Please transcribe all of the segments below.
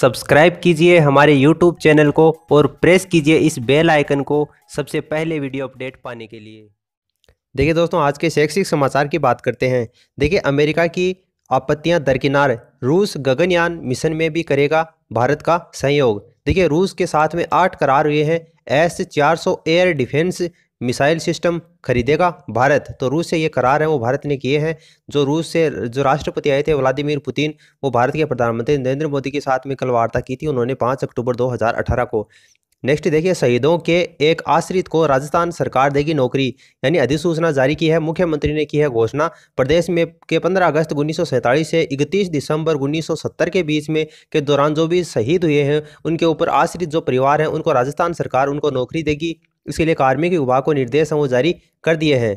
subscribe कीजिए हमारे YouTube channel को और प्रेस कीजिए इस बेल आइकन को सबसे पहले वीडियो अपडेट पाने के लिए देखिए दोस्तों आज के शैक्षिक समाचार की बात करते हैं देखिए अमेरिका की आपत्तियां दरकिनार रूस गगनयान मिशन में भी करेगा भारत का सहयोग देखिए रूस के साथ में आठ करार हुए हैं एस चार सौ एयर डिफेंस मिसाइल सिस्टम खरीदेगा भारत तो रूस से ये करार है वो भारत ने किए हैं जो रूस से जो राष्ट्रपति आए थे व्लादिमीर पुतिन वो भारत के प्रधानमंत्री नरेंद्र मोदी के साथ में कल वार्ता की थी उन्होंने पाँच अक्टूबर दो को नेक्स्ट देखिए शहीदों के एक आश्रित को राजस्थान सरकार देगी नौकरी यानी अधिसूचना जारी की है मुख्यमंत्री ने की है घोषणा प्रदेश में के 15 अगस्त उन्नीस से 31 दिसंबर 1970 के बीच में के दौरान जो भी शहीद हुए हैं उनके ऊपर आश्रित जो परिवार हैं उनको राजस्थान सरकार उनको नौकरी देगी इसके लिए कार्मिक विभाग को निर्देश हम जारी कर दिए हैं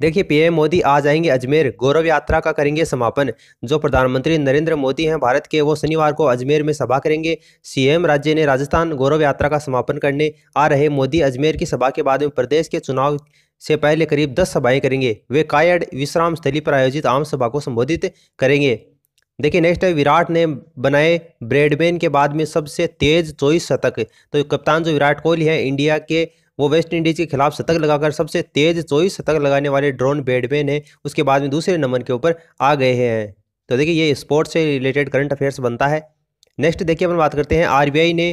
देखिए पीएम मोदी आ जाएंगे अजमेर गौरव यात्रा का करेंगे समापन जो प्रधानमंत्री नरेंद्र मोदी हैं भारत के वो शनिवार को अजमेर में सभा करेंगे सीएम राज्य ने राजस्थान गौरव यात्रा का समापन करने आ रहे मोदी अजमेर की सभा के बाद में प्रदेश के चुनाव से पहले करीब दस सभाएं करेंगे वे कायड विश्राम स्थली पर आयोजित आम सभा को संबोधित करेंगे देखिए नेक्स्ट है विराट ने बनाए ब्रेडमैन के बाद में सबसे तेज चौबीस शतक तो कप्तान जो विराट कोहली है इंडिया के वो वेस्ट इंडीज़ के खिलाफ शतक लगाकर सबसे तेज चौबीस शतक लगाने वाले ड्रोन ब्रेडमैन है उसके बाद में दूसरे नंबर के ऊपर आ गए हैं तो देखिए ये स्पोर्ट्स से रिलेटेड करंट अफेयर्स बनता है नेक्स्ट देखिए अपन बात करते हैं आर ने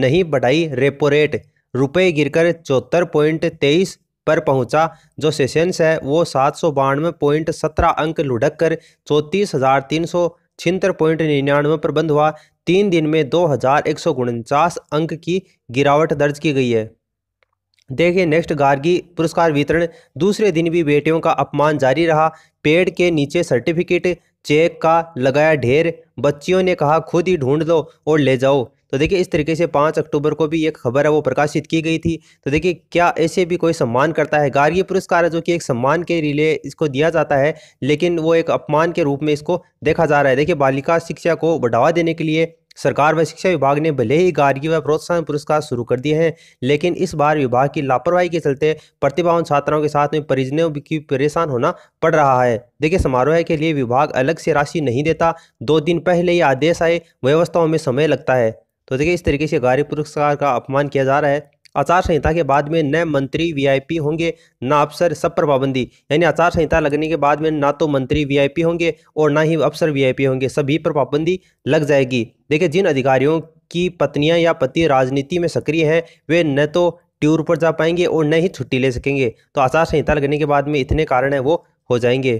नहीं बढ़ाई रेपो रेट रुपये गिरकर चौहत्तर पॉइंट तेईस पर पहुंचा जो सेशंस है वो सात सौ बानवे पॉइंट सत्रह अंक लुढ़क कर चौंतीस हज़ार तीन सौ छिहत्तर पॉइंट निन्यानवे पर बंद हुआ तीन दिन में दो हजार एक सौ उनचास अंक की गिरावट दर्ज की गई है देखिए नेक्स्ट गार्गी पुरस्कार वितरण दूसरे दिन भी बेटियों का अपमान जारी रहा पेड़ के नीचे सर्टिफिकेट चेक का लगाया ढेर बच्चियों ने कहा खुद ही ढूंढ लो और ले जाओ तो देखिए इस तरीके से पाँच अक्टूबर को भी एक खबर है वो प्रकाशित की गई थी तो देखिए क्या ऐसे भी कोई सम्मान करता है गार्गी पुरस्कार है जो कि एक सम्मान के रिले इसको दिया जाता है लेकिन वो एक अपमान के रूप में इसको देखा जा रहा है देखिए बालिका शिक्षा को बढ़ावा देने के लिए सरकार व शिक्षा विभाग ने भले ही गार्गी व प्रोत्साहन पुरस्कार शुरू कर दिए हैं लेकिन इस बार विभाग की लापरवाही के चलते प्रतिभावान छात्राओं के साथ में परिजनों की परेशान होना पड़ रहा है देखिए समारोह के लिए विभाग अलग से राशि नहीं देता दो दिन पहले ही आदेश आए व्यवस्थाओं में समय लगता है तो देखिए इस तरीके से गारी पुरस्कार का अपमान किया जा रहा है आचार संहिता के बाद में न मंत्री वीआईपी होंगे न अफसर सब पर पाबंदी यानी आचार संहिता लगने के बाद में ना तो मंत्री वीआईपी होंगे और ना ही अफसर वीआईपी होंगे सभी पर पाबंदी लग जाएगी देखिए जिन अधिकारियों की पत्नियां या पति राजनीति में सक्रिय हैं वे न तो ट्यूर पर जा पाएंगे और न ही छुट्टी ले सकेंगे तो आचार संहिता लगने के बाद में इतने कारण हैं वो हो जाएंगे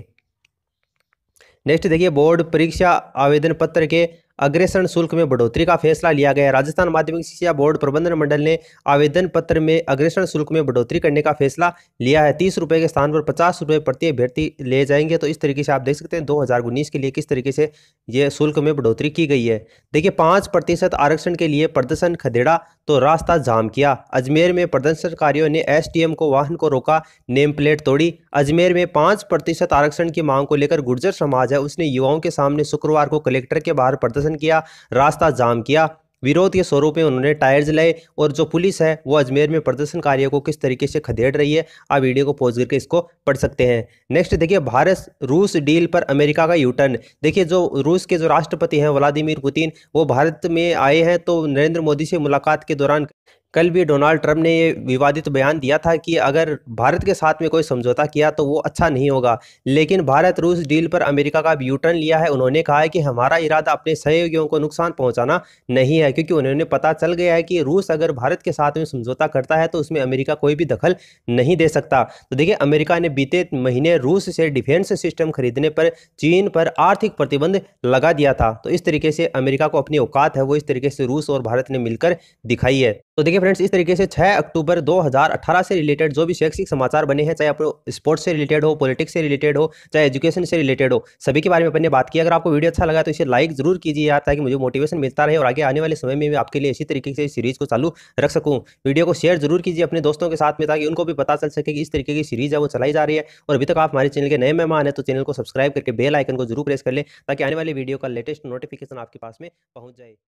नेक्स्ट देखिए बोर्ड परीक्षा आवेदन पत्र के अग्रेषण शुल्क में बढ़ोतरी का फैसला लिया गया राजस्थान माध्यमिक शिक्षा बोर्ड प्रबंधन मंडल ने आवेदन पत्र में अग्रेषण शुल्क में बढ़ोतरी करने का फैसला लिया है तीस रुपये के स्थान पर पचास रुपये प्रति अभ्यर्थी ले जाएंगे तो इस तरीके से आप देख सकते हैं दो हज़ार उन्नीस के लिए किस तरीके से ये शुल्क में बढ़ोतरी की गई है देखिए पाँच प्रतिशत आरक्षण के लिए प्रदर्शन खदेड़ा तो रास्ता जाम किया अजमेर में प्रदर्शनकारियों ने एस को वाहन को रोका नेम प्लेट तोड़ी अजमेर में पाँच प्रतिशत आरक्षण की मांग को लेकर गुर्जर समाज है उसने युवाओं के सामने शुक्रवार को कलेक्टर के बाहर प्रदर्शन प्रदर्शन किया रास्ता जाम किया विरोध के स्वरूप में उन्होंने टायर्स लाए और जो पुलिस है वो अजमेर में प्रदर्शनकारियों को किस तरीके से खदेड़ रही है आप वीडियो को पोज करके इसको पढ़ सकते हैं नेक्स्ट देखिए भारत रूस डील पर अमेरिका का यूटर्न देखिए जो रूस के जो राष्ट्रपति हैं व्लादिमीर पुतिन वो भारत में आए हैं तो नरेंद्र मोदी से मुलाकात के दौरान कल भी डोनाल्ड ट्रंप ने ये विवादित बयान दिया था कि अगर भारत के साथ में कोई समझौता किया तो वो अच्छा नहीं होगा लेकिन भारत रूस डील पर अमेरिका का यूटर्न लिया है उन्होंने कहा है कि हमारा इरादा अपने सहयोगियों को नुकसान पहुंचाना नहीं है क्योंकि उन्होंने पता चल गया है कि रूस अगर भारत के साथ में समझौता करता है तो उसमें अमेरिका कोई भी दखल नहीं दे सकता तो देखिए अमेरिका ने बीते महीने रूस से डिफेंस सिस्टम खरीदने पर चीन पर आर्थिक प्रतिबंध लगा दिया था तो इस तरीके से अमेरिका को अपनी औकात है वो इस तरीके से रूस और भारत ने मिलकर दिखाई है तो देखिए देखिए फ्रेंड्स इस तरीके से 6 अक्टूबर 2018 से रिलेटेड जो भी शैक्षिक समाचार बने हैं चाहे आप स्पोर्ट्स से रिलेटेड हो पॉलिटिक्स से रिलेटेड हो चाहे एजुकेशन से रिलेटेड हो सभी के बारे में अपन ने बात की अगर आपको वीडियो अच्छा लगा तो इसे लाइक जरूर कीजिए यार ताकि मुझे मोटिवेशन मिलता रहे और आगे आने वाले समय में भी आपके लिए इसी तरीके से सीरीज़ को चालू रख सकूँ वीडियो को शेयर जरूर कीजिए अपने दोस्तों के साथ में ताकि उनको भी पता चल सके कि इस तरीके की सीरीज़ है वो चलाई जा रही है और अभी तक आप हमारे चैनल के नए मेहमान हैं तो चैनल को सब्सक्राइब करके बेल आइकन को जरूर प्रेस कर लें ताकि आने वाले वीडियो का लेटेस्ट नोटिफिकेशन आपके पास में पहुँच जाए